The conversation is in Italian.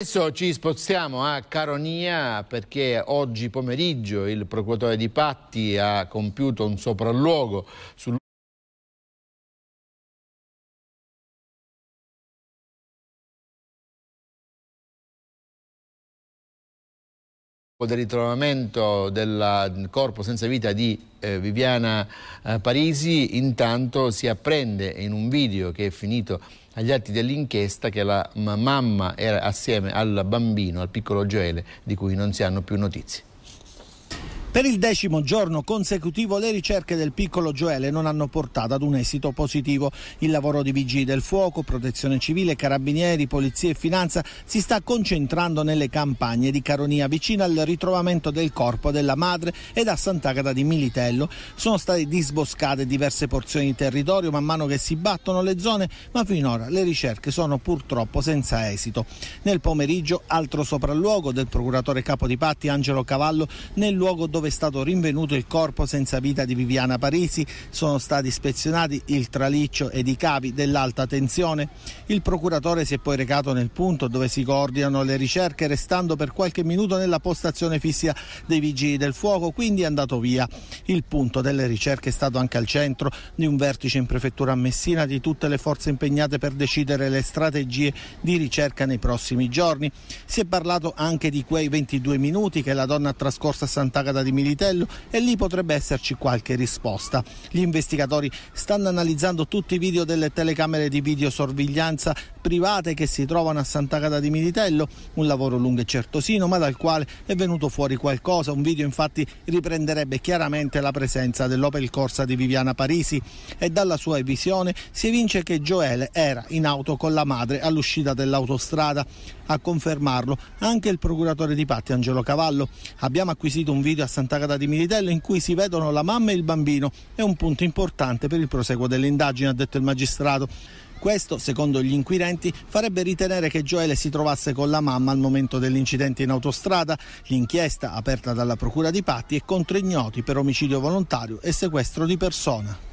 Adesso ci spostiamo a Caronia perché oggi pomeriggio il procuratore di Patti ha compiuto un sopralluogo sul del ritrovamento del corpo senza vita di eh, Viviana eh, Parisi, intanto si apprende in un video che è finito agli atti dell'inchiesta che la mamma era assieme al bambino, al piccolo Gioele, di cui non si hanno più notizie. Per il decimo giorno consecutivo le ricerche del piccolo Gioele non hanno portato ad un esito positivo. Il lavoro di vigili del fuoco, protezione civile, carabinieri, polizia e finanza si sta concentrando nelle campagne di Caronia vicino al ritrovamento del corpo della madre ed a Sant'Agata di Militello. Sono state disboscate diverse porzioni di territorio man mano che si battono le zone, ma finora le ricerche sono purtroppo senza esito. Nel pomeriggio altro sopralluogo del procuratore capo di Patti Angelo Cavallo nel luogo dove dove è stato rinvenuto il corpo senza vita di Viviana Parisi, sono stati ispezionati il traliccio ed i cavi dell'alta tensione. Il procuratore si è poi recato nel punto dove si coordinano le ricerche restando per qualche minuto nella postazione fissa dei vigili del fuoco, quindi è andato via. Il punto delle ricerche è stato anche al centro di un vertice in prefettura a Messina di tutte le forze impegnate per decidere le strategie di ricerca nei prossimi giorni. Si è parlato anche di quei 22 minuti che la donna ha trascorso a Sant'Agata di Militello e lì potrebbe esserci qualche risposta. Gli investigatori stanno analizzando tutti i video delle telecamere di videosorviglianza private che si trovano a Sant'Agata di Militello, un lavoro lungo e certosino ma dal quale è venuto fuori qualcosa, un video infatti riprenderebbe chiaramente la presenza dell'Opel Corsa di Viviana Parisi e dalla sua visione si evince che Joele era in auto con la madre all'uscita dell'autostrada. A confermarlo anche il procuratore di Patti Angelo Cavallo. Abbiamo acquisito un video a Sant'Agata di Militello in cui si vedono la mamma e il bambino. È un punto importante per il proseguo delle indagini, ha detto il magistrato. Questo, secondo gli inquirenti, farebbe ritenere che Gioele si trovasse con la mamma al momento dell'incidente in autostrada. L'inchiesta, aperta dalla Procura di Patti, è contro ignoti per omicidio volontario e sequestro di persona.